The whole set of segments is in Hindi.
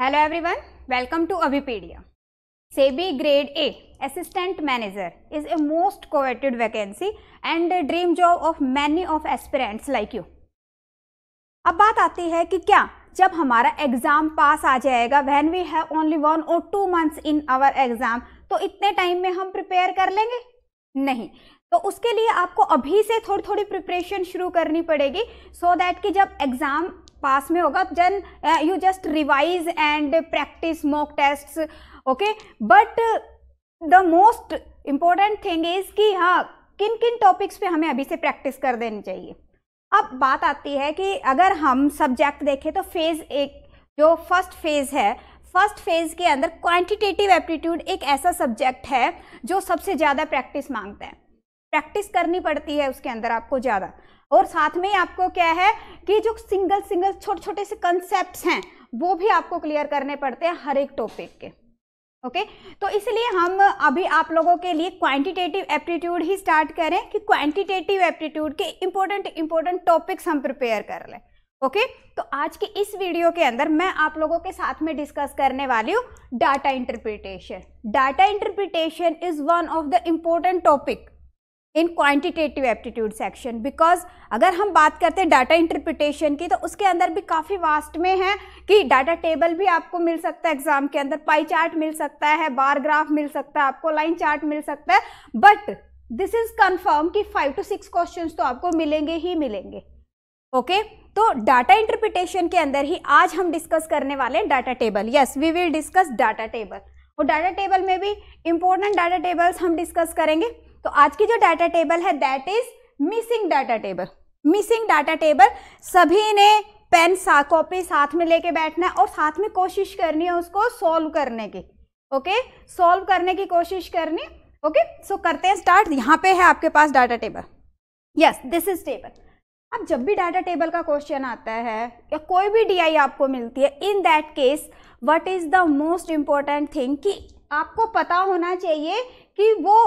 Hello everyone welcome to Abhipedia SEBI grade A assistant manager is a most coveted vacancy and dream job of many of aspirants like you अब बात आती है कि क्या जब हमारा एग्जाम पास आ जाएगा when we have only one और two months in our exam तो इतने टाइम में हम प्रिपेयर कर लेंगे नहीं तो उसके लिए आपको अभी से थोड़ी थोड़ी प्रिपरेशन शुरू करनी पड़ेगी सो so दैट कि जब एग्ज़ाम पास में होगा then you just revise and practice mock test okay but the most important thing is कि हाँ किन किन टॉपिक्स पे हमें अभी से प्रैक्टिस कर देनी चाहिए अब बात आती है कि अगर हम सब्जेक्ट देखें तो फेज़ एक जो फर्स्ट फेज़ है फर्स्ट फेज़ के अंदर क्वांटिटेटिव एप्टीट्यूड एक ऐसा सब्जेक्ट है जो सबसे ज़्यादा प्रैक्टिस मांगता है प्रैक्टिस करनी पड़ती है उसके अंदर आपको ज़्यादा और साथ में ही आपको क्या है कि जो सिंगल सिंगल छोटे छोटे से कंसेप्ट हैं वो भी आपको क्लियर करने पड़ते हैं हर एक टॉपिक के ओके okay? तो इसलिए हम अभी आप लोगों के लिए क्वांटिटेटिव एप्टीट्यूड ही स्टार्ट करें कि क्वांटिटेटिव एप्टीट्यूड के इम्पोर्टेंट इम्पोर्टेंट टॉपिक्स हम प्रिपेयर कर लें ओके okay? तो आज की इस वीडियो के अंदर मैं आप लोगों के साथ में डिस्कस करने वाली हूँ data interpretation data interpretation is one of the important topic in quantitative aptitude section because अगर हम बात करते हैं डाटा इंटरप्रिटेशन की तो उसके अंदर भी काफ़ी वास्ट में है कि डाटा टेबल भी आपको मिल सकता है एग्जाम के अंदर पाई चार्ट मिल सकता है बार ग्राफ मिल सकता है आपको लाइन चार्ट मिल सकता है बट दिस इज कन्फर्म कि फाइव टू सिक्स क्वेश्चन तो आपको मिलेंगे ही मिलेंगे ओके okay? तो डाटा इंटरप्रिटेशन के अंदर ही आज हम डिस्कस करने वाले हैं data table yes we will discuss data table और डाटा टेबल में भी इंपॉर्टेंट डाटा टेबल्स हम डिस्कस करेंगे तो आज की जो डाटा टेबल है that is missing data table missing data table सभी ने पेन सा कॉपी साथ में लेके बैठना है और साथ में कोशिश करनी है उसको सॉल्व करने की ओके सॉल्व करने की कोशिश करनी ओके सो so, करते हैं स्टार्ट यहाँ पे है आपके पास data table yes this is table अब जब भी डाटा टेबल का क्वेश्चन आता है या कोई भी डीआई आपको मिलती है in that case what is the most important thing कि आपको पता होना चाहिए कि वो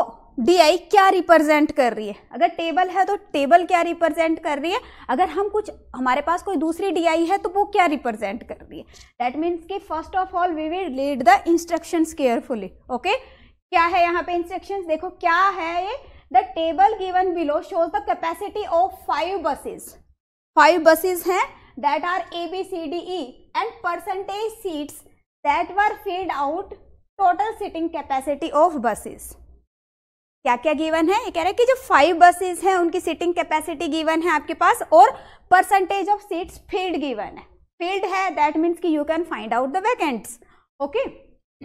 डी आई क्या रिप्रेजेंट कर रही है अगर टेबल है तो टेबल क्या रिप्रेजेंट कर रही है अगर हम कुछ हमारे पास कोई दूसरी डी आई है तो वो क्या रिप्रेजेंट कर रही है दैट मीन्स कि first of all we will read the instructions carefully okay क्या है यहाँ पे इंस्ट्रक्शंस देखो क्या है ये the table given below shows the capacity of five buses five buses हैं that are A B C D E and percentage seats that were filled out total sitting capacity of buses क्या क्या गिवन है ये कह रहा है कि जो फाइव बसेस हैं उनकी सीटिंग कैपेसिटी गिवन है आपके पास और percentage of seats filled given है फील्ड है दैट मीन्स कि you can find out the vacants okay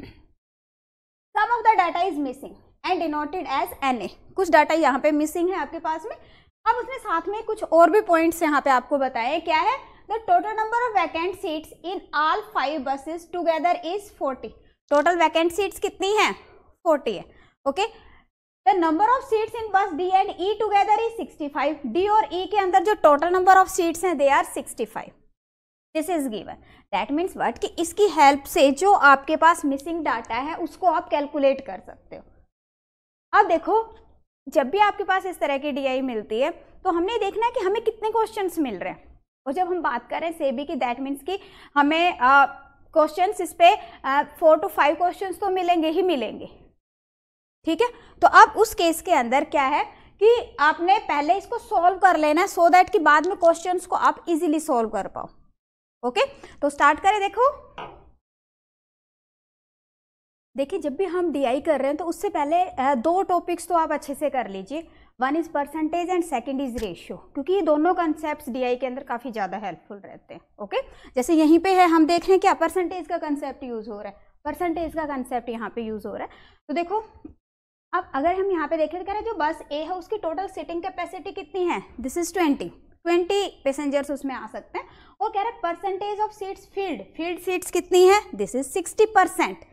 some of the data is missing and denoted as n कुछ डाटा यहाँ पे मिसिंग है आपके पास में अब उसने साथ में कुछ और भी पॉइंट्स यहाँ पे आपको बताए क्या है the total number of vacant seats in all five buses together is forty total vacant seats कितनी हैं फोर्टी है okay okay? The number of seats in bus D and E together is 65 D और ई e के अंदर जो टोटल नंबर ऑफ सीट्स हैं they are 65 this is given that means what? कि इसकी help से जो आपके पास मिसिंग डाटा है उसको आप कैलकुलेट कर सकते हो अब देखो जब भी आपके पास इस तरह की डी मिलती है तो हमने देखना है कि हमें कितने क्वेश्चन मिल रहे हैं और जब हम बात करें सेबी की दैट मीन्स कि हमें क्वेश्चन इस पर फोर टू फाइव क्वेश्चन तो मिलेंगे ही मिलेंगे ठीक है तो अब उस केस के अंदर क्या है कि आपने पहले इसको सॉल्व कर लेना है सो so दैट कि बाद में क्वेश्चंस को आप इजीली सॉल्व कर पाओ ओके तो स्टार्ट करें देखो देखिए जब भी हम डीआई कर रहे हैं तो उससे पहले दो टॉपिक्स तो आप अच्छे से कर लीजिए one is percentage and second is ratio क्योंकि ये दोनों कॉन्सेप्ट्स डीआई के अंदर काफ़ी ज़्यादा हेल्पफुल रहते हैं ओके जैसे यहीं पे है हम देख रहे हैं क्या परसेंटेज का कंसेप्ट यूज़ हो रहा है परसेंटेज का कंसेप्ट यहाँ पे यूज़ हो रहा है तो देखो अब अगर हम यहाँ पे देखें तो करें जो बस ए है उसकी टोटल सीटिंग कैपेसिटी कितनी है this is twenty twenty passengers उसमें आ सकते हैं वो कह रहे हैं percentage of seats filled filled seats कितनी है this is sixty percent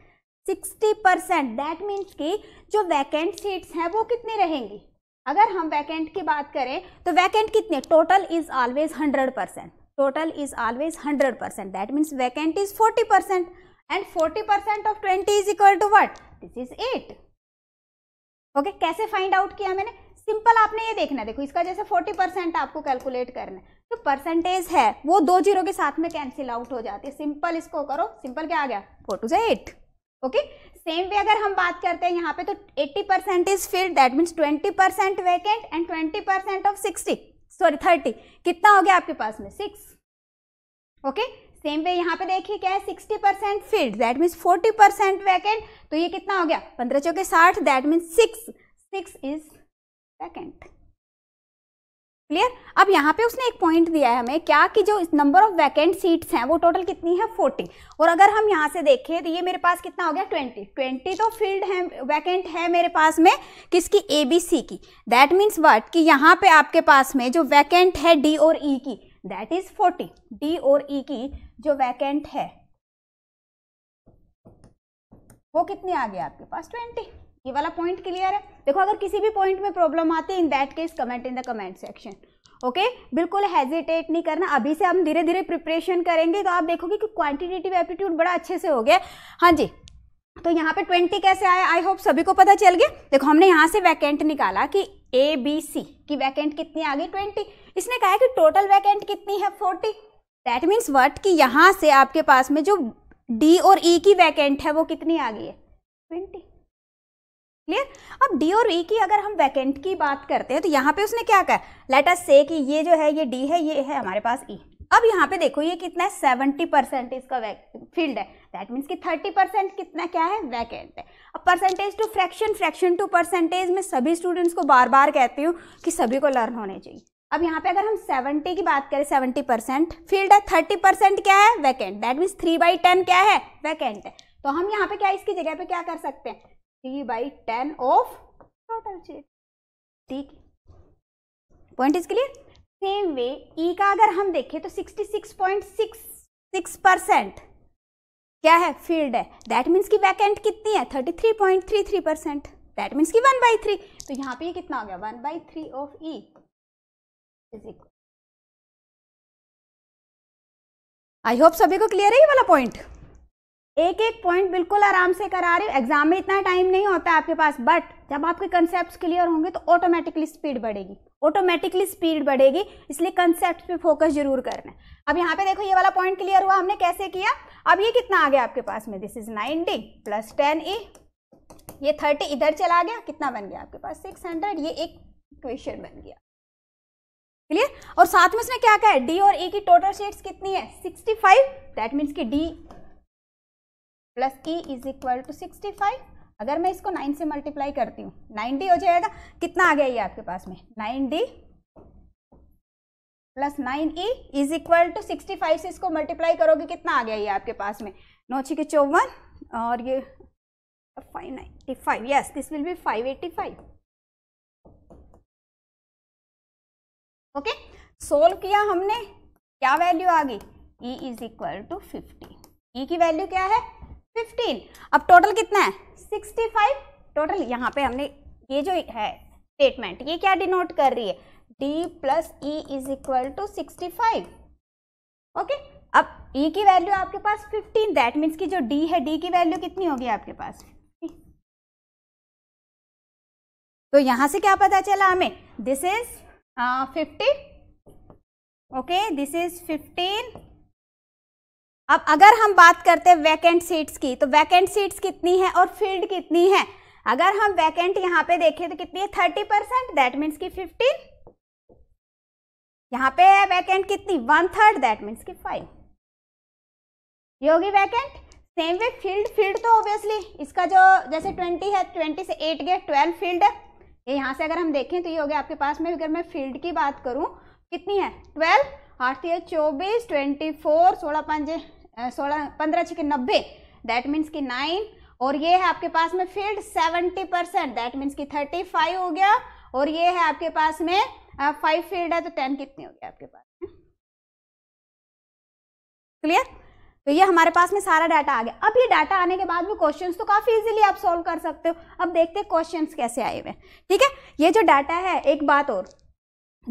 sixty percent that means कि जो वैकेंट सीट्स हैं वो कितनी रहेंगी अगर हम वैकेंट की बात करें तो वैकेंट कितने total is always hundred percent total is always hundred percent that means vacant is forty percent and forty percent of twenty is equal to what this is eight okay okay? कैसे फाइंड आउट किया मैंने सिंपल आपने ये देखना है देखो इसका जैसे 40 परसेंट आपको कैलकुलेट करना है जो तो परसेंटेज है वो दो जीरो के साथ में कैंसिल आउट हो जाती है सिंपल इसको करो सिंपल क्या आ गया four two eight okay same way अगर हम बात करते हैं यहाँ पे तो 80 percent is filled that means 20 percent vacant and 20 percent of 60 sorry 30 कितना हो गया आपके पास में six okay okay? Same way यहाँ पे देखिए क्या है sixty percent filled that means forty percent vacant तो ये कितना हो गया पंद्रह चौके साठ that means six six is vacant clear अब यहाँ पे उसने एक पॉइंट दिया है हमें क्या कि जो नंबर ऑफ वैकेंट सीट्स हैं वो टोटल कितनी है फोर्टी और अगर हम यहाँ से देखें तो ये मेरे पास कितना हो गया ट्वेंटी ट्वेंटी तो फील्ड है वैकेंट है मेरे पास में किसकी ए बी सी की दैट मीन्स वट कि यहाँ पे आपके पास में जो वैकेंट है डी और ई e की दैट इज फोर्टी डी और ई e की जो वैकेंट है वो कितनी आ गया आपके पास ट्वेंटी ये वाला पॉइंट क्लियर है देखो अगर किसी भी पॉइंट में प्रॉब्लम आती है in that case comment in the comment section okay okay? बिल्कुल हेजिटेट नहीं करना अभी से हम धीरे धीरे प्रिपरेशन करेंगे तो आप देखोगे कि क्वांटिटेटिव एप्टीट्यूड बड़ा अच्छे से हो गया हाँ जी तो यहाँ पे ट्वेंटी कैसे आया आई होप सभी को पता चल गया देखो हमने यहाँ से वैकेंट निकाला कि ए बी सी की वैकेंट कितनी आ गई ट्वेंटी इसने कहा है कि टोटल वैकेंट कितनी है फोर्टी दैट मीन्स वट कि यहाँ से आपके पास में जो डी और ई e की वैकेंट है वो कितनी आ गई है ट्वेंटी क्लियर अब डी और ई e की अगर हम वैकेंट की बात करते हैं तो यहाँ पे उसने क्या कहा लेट अस से कि ये जो है ये डी है ये है हमारे पास ई e. अब यहाँ पे देखो ये कितना है सेवेंटी परसेंट इसका फील्ड है दैट मीन्स कि थर्टी परसेंट कितना क्या है वैकेंट है अब percentage to fraction fraction to percentage में सभी स्टूडेंट्स को बार बार कहती हूँ कि सभी को लर्न होने चाहिए अब यहाँ पे अगर हम 70 की बात करें 70 परसेंट फील्ड है 30 परसेंट क्या है vacant that means three by ten क्या है वैकेंट है तो हम यहाँ पे क्या इसकी जगह पे क्या कर सकते हैं three by ten of total चीज ठीक पॉइंट इसके लिए सेम वे ई का अगर हम देखें तो 66.66 परसेंट क्या है फील्ड है दैट मीन्स की वैकेंट कितनी है थ्री परसेंट दैट मीन्स की वन बाई थ्री तो यहाँ पे कितना हो गया one by three of E is equal I hope सभी को क्लियर है ये वाला पॉइंट एक एक पॉइंट बिल्कुल आराम से करा रही हूँ एग्जाम में इतना टाइम नहीं होता आपके पास बट जब आपके कंसेप्ट क्लियर होंगे तो ऑटोमेटिकली स्पीड बढ़ेगी ऑटोमेटिकली स्पीड बढ़ेगी इसलिए कंसेप्ट पे फोकस जरूर करना है अब यहाँ पे देखो ये वाला पॉइंट क्लियर हुआ हमने कैसे किया अब ये कितना आ गया आपके पास में this is ninety plus ten a ये थर्टी इधर चला गया कितना बन गया आपके पास सिक्स हंड्रेड ये एक इक्वेशन बन गया क्लियर और साथ में इसने क्या कहा है डी और ए e की टोटल शेड्स कितनी है 65 फाइव दैट मीन्स की D plus E is equal to sixty five अगर मैं इसको नाइन से मल्टीप्लाई करती हूँ नाइन डी हो जाएगा कितना आ गया ये आपके पास में nine D plus nine E is equal to sixty five से इसको मल्टीप्लाई करोगे कितना आ गया ये आपके पास में नौ के चौवन और ये five ninety five yes this will be five eighty five okay solve किया हमने क्या वैल्यू आ गई E is equal to fifteen E की वैल्यू क्या है फिफ्टीन अब टोटल कितना है सिक्सटी फाइव टोटल यहाँ पे हमने ये जो है स्टेटमेंट ये क्या डिनोट कर रही है D plus E is equal to sixty five okay अब ई e की वैल्यू आपके पास फिफ्टीन दैट मीन्स की जो डी है डी की वैल्यू कितनी होगी आपके पास तो यहां से क्या पता चला हमें this is uh, 50 okay this is 15 अब अगर हम बात करते हैं वैकेंट सीट्स की तो वैकेंट सीट्स कितनी है और फील्ड कितनी है अगर हम वैकेंट यहाँ पे देखें तो कितनी है थर्टी परसेंट दैट मीन्स की फिफ्टीन यहाँ पे है वैकेंट कितनी वन थर्ड दैट मीन्स की फाइव ये होगी vacant same way filled filled तो ऑब्वियसली इसका जो जैसे ट्वेंटी है ट्वेंटी से एट गए ट्वेल्व फील्ड है ये यहाँ से अगर हम देखें तो ये हो गया आपके पास में अगर मैं फील्ड की बात करूँ कितनी है ट्वेल्व आठ है चौबीस ट्वेंटी फोर सोलह पाँच सोलह पंद्रह छः नब्बे दैट मीन्स की नाइन और ये है आपके पास में filled seventy percent that means की थर्टी फाइव हो गया और ये है आपके पास में फाइव फील्ड है तो टेन कितनी हो गया आपके पास क्लियर तो ये हमारे पास में सारा डाटा आ गया अब ये डाटा आने के बाद में क्वेश्चन तो काफ़ी इजीली आप सॉल्व कर सकते हो अब देखते हैं क्वेश्चन कैसे आए हुए ठीक है ये जो डाटा है एक बात और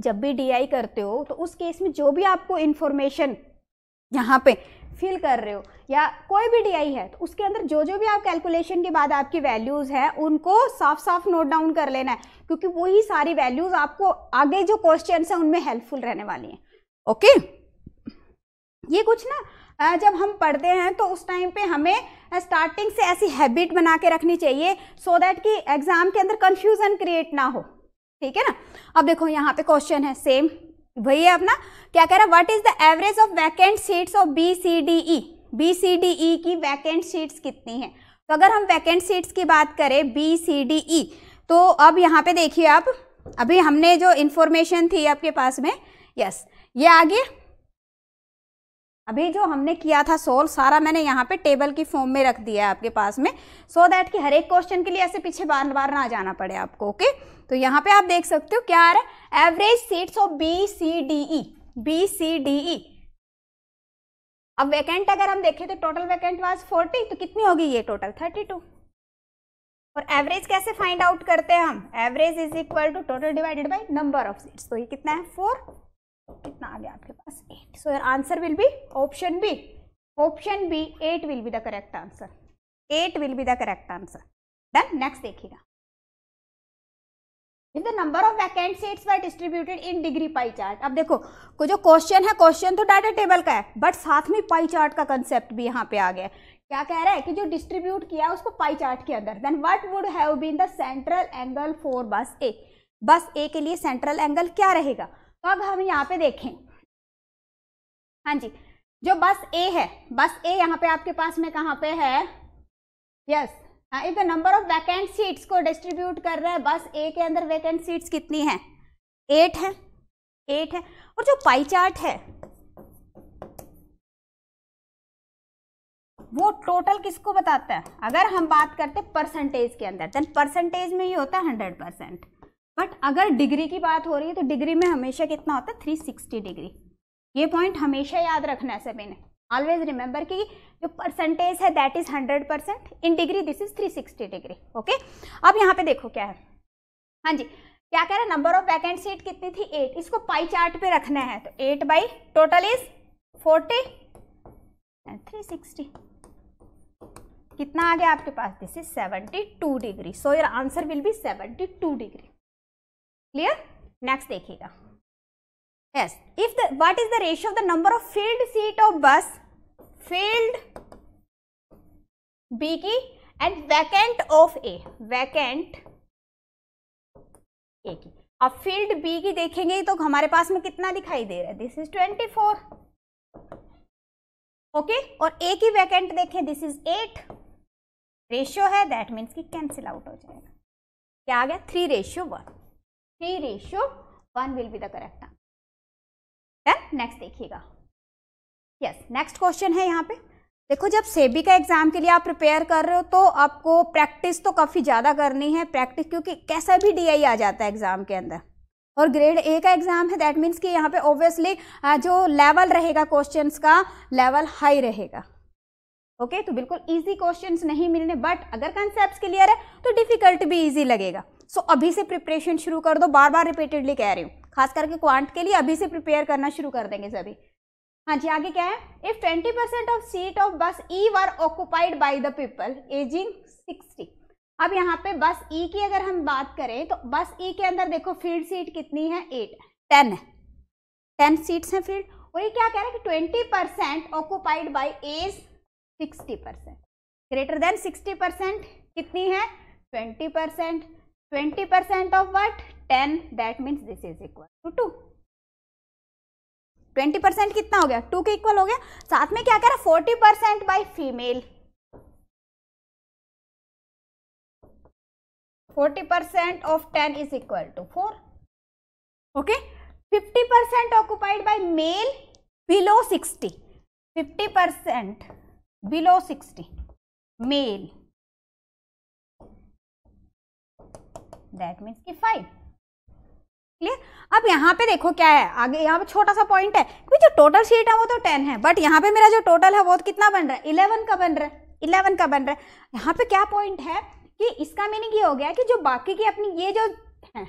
जब भी डीआई करते हो तो उस केस में जो भी आपको इन्फॉर्मेशन यहाँ पे फिल कर रहे हो या कोई भी डीआई है तो उसके अंदर जो जो भी आप कैलकुलेशन के बाद आपकी वैल्यूज़ हैं उनको साफ साफ नोट डाउन कर लेना है क्योंकि वही सारी वैल्यूज़ आपको आगे जो क्वेश्चन हैं उनमें हेल्पफुल रहने वाली हैं ओके ये कुछ ना जब हम पढ़ते हैं तो उस टाइम पे हमें स्टार्टिंग से ऐसी हैबिट बना के रखनी चाहिए सो so दैट कि एग्ज़ाम के अंदर कन्फ्यूज़न क्रिएट ना हो ठीक है ना अब देखो यहाँ पे क्वेश्चन है सेम वही है अपना क्या कह रहा है what is the average of vacant seats of B C D E B C D E की वैकेंट सीट्स कितनी हैं तो अगर हम वैकेंट सीट्स की बात करें बी सी डी ई तो अब यहाँ पे देखिए आप अभी हमने जो इन्फॉर्मेशन थी आपके पास में यस ये आगे अभी जो हमने किया था सोल्व सारा मैंने यहाँ पे टेबल की फॉर्म में रख दिया है आपके पास में सो so दैट कि हर एक क्वेश्चन के लिए ऐसे पीछे बार बार ना जाना पड़े आपको ओके okay? तो यहाँ पे आप देख सकते हो क्या आ रहा है average seats of B C D E B C D E अब वैकेंट अगर हम देखें तो टोटल वैकेंट वाज 40 तो कितनी होगी ये टोटल 32 और एवरेज कैसे फाइंड आउट करते हैं हम average is equal to total divided by number of seats तो ये कितना है फोर कितना आ गया आपके पास eight so your answer will be option B option B eight will be the correct answer eight will be the correct answer done next देखिएगा in the number of vacant seats were distributed in degree pie chart अब देखो को जो क्वेश्चन है क्वेश्चन तो डाटा टेबल का है बट साथ में पाई चार्ट का कंसेप्ट भी यहाँ पे आ गया है क्या कह रहा है कि जो डिस्ट्रीब्यूट किया उसको पाई चार्ट के अंदर then what would have been the central angle for bus A बस ए के लिए सेंट्रल एंगल क्या रहेगा तो अब हम यहाँ पे देखें हाँ जी जो बस ए है बस ए यहाँ पे आपके पास में कहाँ पे है yes if the number of vacant seats को डिस्ट्रीब्यूट कर रहा है बस ए के अंदर वैकेंट सीट्स कितनी है एट है एट है और जो पाई चार्ट है वो टोटल किसको बताता है अगर हम बात करते परसेंटेज के अंदर देन परसेंटेज में ही होता है हंड्रेड परसेंट बट अगर डिग्री की बात हो रही है तो डिग्री में हमेशा कितना होता है थ्री सिक्सटी डिग्री ये पॉइंट हमेशा याद रखना है सभी ने ऑलवेज रिमेंबर कि जो परसेंटेज है that is hundred percent in degree this is three sixty degree okay अब यहाँ पे देखो क्या है हाँ जी क्या कह रहे हैं नंबर ऑफ वैकेंट सीट कितनी थी एट इसको पाई चार्ट पे रखना है तो eight by total is forty three sixty कितना आ गया आपके पास this is seventy two degree so your answer will be seventy two degree clear next देखिएगा yes if the what is the ratio of the number of filled seat of bus filled B की and vacant of A vacant A की अब फील्ड बी की देखेंगे तो हमारे पास में कितना दिखाई दे रहा है this is twenty four okay और ए की वैकेंट देखें दिस इज एट रेशियो है दैट मीन्स कि कैंसिल आउट हो जाएगा क्या आ गया three ratio one three ratio one will be the correct answer next देखिएगा यस नेक्स्ट क्वेश्चन है यहाँ पे देखो जब सेबी का एग्ज़ाम के लिए आप प्रिपेयर कर रहे हो तो आपको प्रैक्टिस तो काफ़ी ज़्यादा करनी है प्रैक्टिस क्योंकि कैसा भी डीआई आ जाता है एग्ज़ाम के अंदर और ग्रेड ए का एग्ज़ाम है दैट मीन्स कि यहाँ पे ऑब्वियसली जो लेवल रहेगा क्वेश्चंस का लेवल हाई रहेगा ओके okay, तो बिल्कुल इजी क्वेश्चंस नहीं मिलने बट अगर कंसेप्ट क्लियर है तो डिफिकल्ट भी इजी लगेगा सो so, अभी से प्रिपरेशन शुरू कर दो बार बार रिपीटेडली कह रही हूँ खास करके क्वांट के लिए अभी से प्रिपेयर करना शुरू कर देंगे सभी हाँ जी आगे क्या है if twenty percent of seat of bus E were occupied by the people aging sixty अब यहाँ पे बस ई e की अगर हम बात करें तो बस ई e के अंदर देखो फील्ड सीट कितनी है एट टेन टेन सीट्स हैं फील्ड और ये क्या कह रहे हैं कि twenty percent occupied by age sixty percent greater than sixty percent कितनी है twenty percent twenty percent of what ten that means this is equal to two twenty percent कितना हो गया टू के इक्वल हो गया साथ में क्या कह रहा है forty percent by female forty percent of ten is equal to four okay fifty percent occupied by male below sixty fifty percent below sixty male that means की फाइव क्लियर अब यहाँ पे देखो क्या है आगे यहाँ पे छोटा सा पॉइंट है क्योंकि जो टोटल शीट है वो तो टेन है बट यहाँ पे मेरा जो टोटल है वो तो कितना बन रहा है इलेवन का बन रहा है इलेवन का बन रहा है यहाँ पे क्या पॉइंट है कि इसका मीनिंग ये हो गया कि जो बाकी की अपनी ये जो है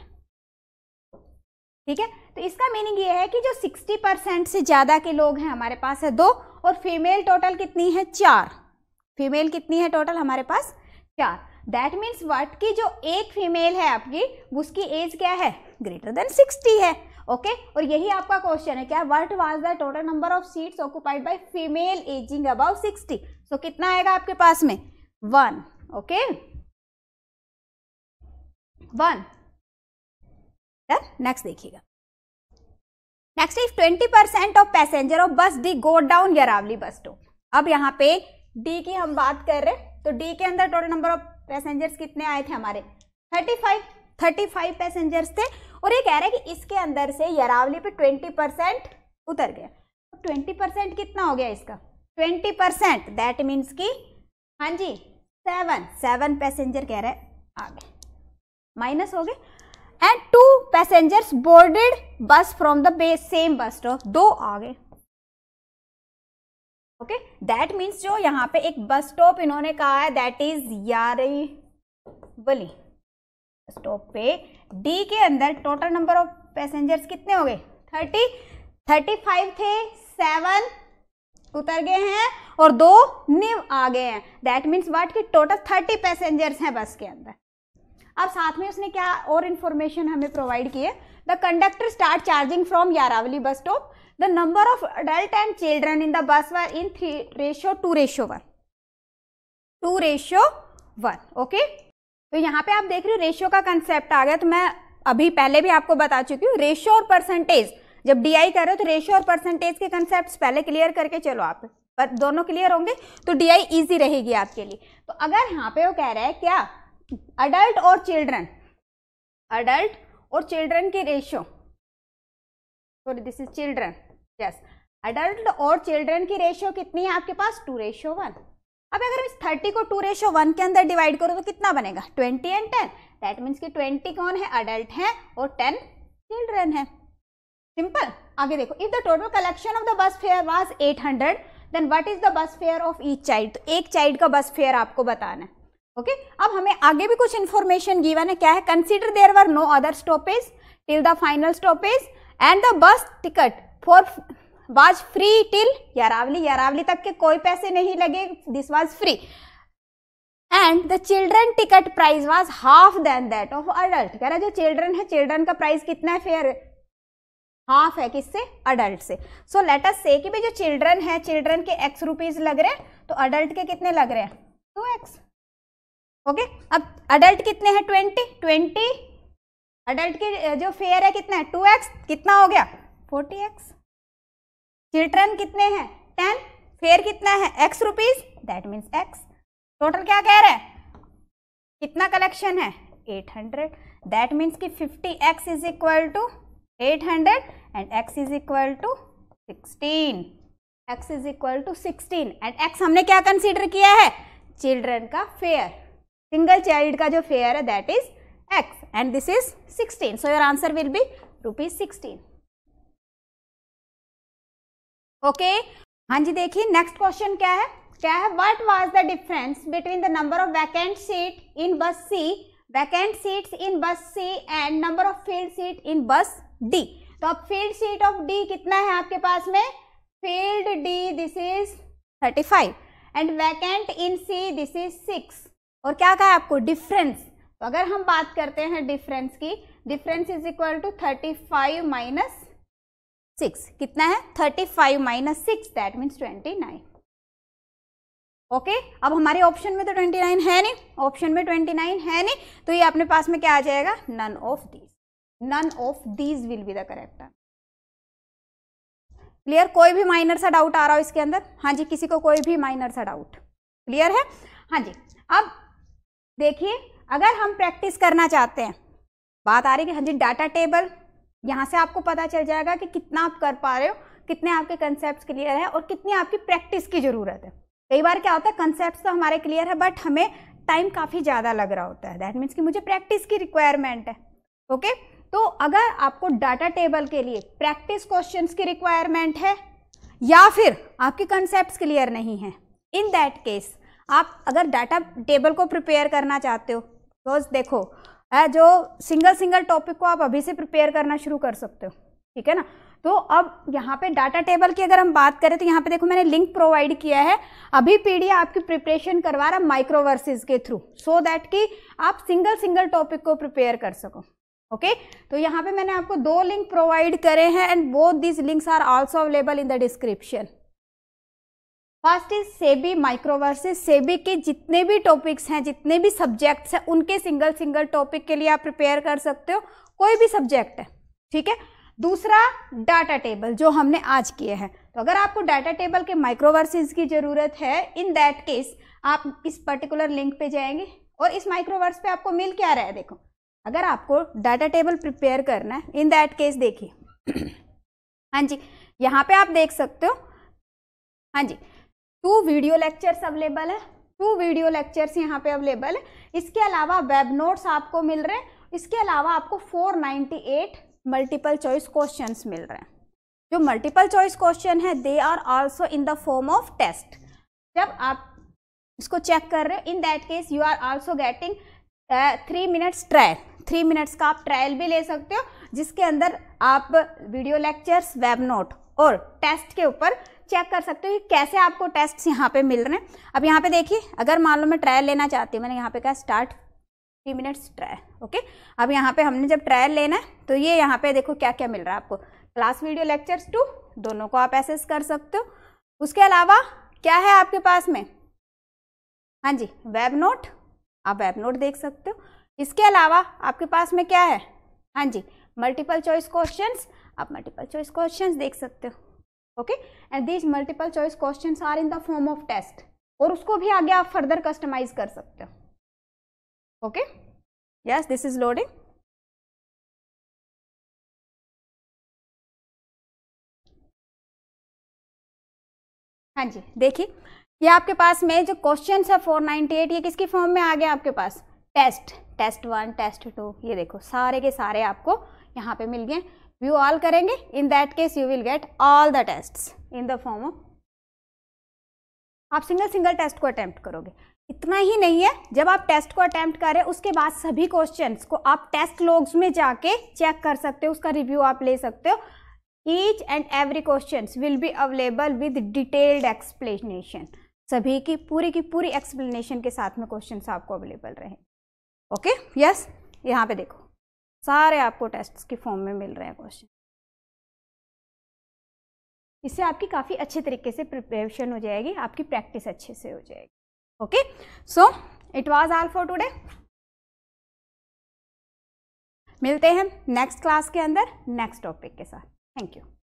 ठीक है तो इसका मीनिंग ये है कि जो सिक्सटी परसेंट से ज़्यादा के लोग हैं हमारे पास है दो और फीमेल टोटल कितनी है चार फीमेल कितनी है टोटल हमारे पास चार दैट मीन्स वट की जो एक फीमेल है आपकी उसकी एज क्या है ग्रेटर देन सिक्सटी है ओके okay? और यही आपका क्वेश्चन है क्या what was the total number of seats occupied by female aging about sixty so कितना आएगा आपके पास में वन ओके वन नेक्स्ट देखिएगा next if twenty percent of passenger of bus D go down Yarawali bus stop अब यहाँ पे डी की हम बात कर रहे हैं तो डी के अंदर टोटल नंबर ऑफ पैसेंजर्स कितने आए थे हमारे thirty five thirty five passengers थे और ये कह रहे हैं कि इसके अंदर से यरावली पे ट्वेंटी परसेंट उतर गया तो ट्वेंटी परसेंट कितना हो गया इसका ट्वेंटी परसेंट दैट मीन्स कि हाँ जी सेवन सेवन पैसेंजर कह रहे हैं आ गए माइनस हो गए and two passengers boarded bus from the base same bus stop दो आ गए ओके दैट मीन्स जो यहाँ पे एक बस स्टॉप इन्होंने कहा है दैट इज यारी वली स्टॉप पे डी के अंदर टोटल नंबर ऑफ पैसेंजर्स कितने हो गए थर्टी थर्टी फाइव थे सेवन उतर गए हैं और दो निव आ गए हैं दैट मीन्स वाट कि टोटल थर्टी पैसेंजर्स हैं बस के अंदर अब साथ में उसने क्या और इन्फॉर्मेशन हमें प्रोवाइड किए the conductor start charging from Yarawali bus stop the number of adult and children in the bus were in three ratio two ratio one two ratio one okay तो यहाँ पे आप देख रहे हो रेशियो का कंसेप्ट आ गया तो मैं अभी पहले भी आपको बता चुकी हूँ रेशियो और परसेंटेज जब डी आई कर रहे हो तो रेशियो और परसेंटेज के कंसेप्ट पहले क्लियर करके चलो आप पर दोनों क्लियर होंगे तो डी आई ईजी रहेगी आपके लिए तो अगर यहाँ पे वो कह रहा है क्या अडल्ट और चिल्ड्रन अडल्ट और चिल्ड्रन की ratio sorry this is children yes adult और चिल्ड्रन की रेशियो कितनी है आपके पास टू रेशियो वन अब अगर इस थर्टी को टू रेशियो वन के अंदर डिवाइड करो तो कितना बनेगा twenty and ten that means कि ट्वेंटी कौन है अडल्ट है और टेन चिल्ड्रन है सिंपल आगे देखो if the total collection of the bus fare was 800 then what is the bus fare of each child तो एक चाइल्ड का बस फेयर आपको बताना है ओके अब हमें आगे भी कुछ इन्फॉर्मेशन गिवन है क्या है consider there were no other stoppage till the final stoppage and the bus ticket for was free till Yarawali Yarawali तक के कोई पैसे नहीं लगे this was free and the children ticket price was half then that of adult कह रहा जो चिल्ड्रन है चिल्ड्रन का प्राइस कितना है फेयर हाफ है किससे अडल्ट से सो लेट अस से कि भाई जो चिल्ड्रन है चिल्ड्रन के एक्स रुपीज लग रहे हैं तो अडल्ट के कितने लग रहे हैं टू एक्स ओके अब अडल्ट कितने हैं ट्वेंटी ट्वेंटी अडल्ट की जो फेयर है कितना है टू एक्स कितना हो गया फोर्टी एक्स चिल्ड्रन कितने हैं टेन फेयर कितना है X rupees that means X total क्या कह रहे हैं कितना कलेक्शन है एट हंड्रेड दैट मीन्स कि fifty X is equal to eight hundred and X is equal to sixteen X is equal to sixteen and X हमने क्या कंसिडर किया है चिल्ड्रन का फेयर सिंगल चाइल्ड का जो फेयर है that is X and this is sixteen so your answer will be rupees sixteen okay हाँ जी देखिए नेक्स्ट क्वेश्चन क्या है क्या है what was the difference between the number of vacant seat in bus C vacant seat in bus C and number of filled seat in bus D तो अब फील्ड सीट ऑफ डी कितना है आपके पास में filled D this is 35 and vacant in C this is 6 और क्या कहा आपको डिफरेंस तो अगर हम बात करते हैं डिफरेंस की difference is equal to thirty five minus six कितना है thirty five minus six that means twenty nine okay अब हमारे ऑप्शन में तो ट्वेंटी नाइन है नहीं ऑप्शन में ट्वेंटी नाइन है नहीं तो ये अपने पास में क्या आ जाएगा none of these none of these will be the correct answer clear कोई भी माइनर सा डाउट आ रहा हो इसके अंदर हाँ जी किसी को कोई भी माइनर सा डाउट क्लियर है हाँ जी अब देखिए अगर हम प्रैक्टिस करना चाहते हैं बात आ रही है कि हाँ जी डाटा टेबल यहाँ से आपको पता चल जाएगा कि कितना आप कर पा रहे हो कितने आपके कंसेप्ट क्लियर है और कितनी आपकी प्रैक्टिस की ज़रूरत है कई बार क्या होता है कंसेप्ट तो हमारे क्लियर है बट हमें टाइम काफ़ी ज़्यादा लग रहा होता है दैट मीन्स कि मुझे प्रैक्टिस की रिक्वायरमेंट है ओके तो अगर आपको डाटा टेबल के लिए प्रैक्टिस क्वेश्चन की रिक्वायरमेंट है या फिर आपके कंसेप्ट क्लियर नहीं है इन दैट केस आप अगर डाटा टेबल को प्रिपेयर करना चाहते हो बिकॉज देखो जो सिंगल सिंगल टॉपिक को आप अभी से प्रिपेयर करना शुरू कर सकते हो ठीक है ना तो अब यहाँ पे डाटा टेबल की अगर हम बात करें तो यहाँ पे देखो मैंने लिंक प्रोवाइड किया है अभी पीडिया आपकी प्रिपरेशन करवा रहा माइक्रोवर्सिस के थ्रू सो दैट कि आप सिंगल सिंगल टॉपिक को प्रिपेयर कर सको ओके okay? तो यहाँ पे मैंने आपको दो लिंक प्रोवाइड करे हैं and both these links are also available in the description first is SEBI micro courses SEBI के जितने भी टॉपिक्स हैं जितने भी सब्जेक्ट्स हैं उनके सिंगल सिंगल टॉपिक के लिए आप प्रिपेयर कर सकते हो कोई भी सब्जेक्ट है ठीक है दूसरा डाटा टेबल जो हमने आज किए हैं तो अगर आपको डाटा टेबल के माइक्रोवर्सेस की ज़रूरत है इन दैट केस आप इस पर्टिकुलर लिंक पे जाएंगे और इस माइक्रोवर्स पे आपको मिल क्या रहा है देखो अगर आपको डाटा टेबल प्रिपेयर करना है इन दैट केस देखिए हाँ जी यहाँ पे आप देख सकते हो हाँ जी टू वीडियो लेक्चर्स अवेलेबल है टू वीडियो लेक्चर्स यहाँ पे अवेलेबल है इसके अलावा वेब नोट्स आपको मिल रहे हैं इसके अलावा आपको 498 मल्टीपल चॉइस क्वेश्चंस मिल रहे हैं जो मल्टीपल चॉइस क्वेश्चन है they are also in the form of test जब आप इसको चेक कर रहे हो in that case you are also getting three minutes trial three minutes का आप ट्रायल भी ले सकते हो जिसके अंदर आप वीडियो लेक्चर्स वेब नोट और टेस्ट के ऊपर चेक कर सकते हो कि कैसे आपको टेस्ट यहाँ पे मिल रहे हैं अब यहाँ पे देखिए अगर मान लो मैं ट्रायल लेना चाहती हूँ मैंने यहाँ पे कहा start three minutes trial okay अब यहाँ पे हमने जब ट्रायल लेना है तो ये यहाँ पे देखो क्या क्या मिल रहा है आपको क्लास वीडियो लेक्चर्स टू दोनों को आप एसेस कर सकते हो उसके अलावा क्या है आपके पास में हाँ जी वेब नोट आप वेब नोट देख सकते हो इसके अलावा आपके पास में क्या है हाँ जी मल्टीपल चॉइस क्वेश्चंस आप मल्टीपल चॉइस क्वेश्चंस देख सकते हो okay and these multiple choice question are in the form of test और उसको भी आगे आप फर्दर कस्टमाइज कर सकते हो okay yes this is loading हाँ जी देखिए ये आपके पास में जो क्वेश्चन है 498 ये किसकी फॉर्म में आ गया आपके पास test test one test two ये देखो सारे के सारे आपको यहाँ पे मिल गए व्यू ऑल करेंगे in that case you will get all the test in the form of आप सिंगल सिंगल टेस्ट को अटैम्प्ट करोगे इतना ही नहीं है जब आप टेस्ट को अटैम्प्ट करें उसके बाद सभी क्वेश्चंस को आप टेस्ट लॉग्स में जाके चेक कर सकते हो उसका रिव्यू आप ले सकते हो each and every question will be available with detailed explanation सभी की पूरी की पूरी एक्सप्लेनेशन के साथ में क्वेश्चन आपको अवेलेबल रहे ओके यस यहाँ पे देखो सारे आपको टेस्ट के फॉर्म में मिल रहे हैं क्वेश्चन इससे आपकी काफ़ी अच्छे तरीके से प्रिपरेशन हो जाएगी आपकी प्रैक्टिस अच्छे से हो जाएगी okay so it was all for today मिलते हैं नेक्स्ट क्लास के अंदर नेक्स्ट टॉपिक के साथ थैंक यू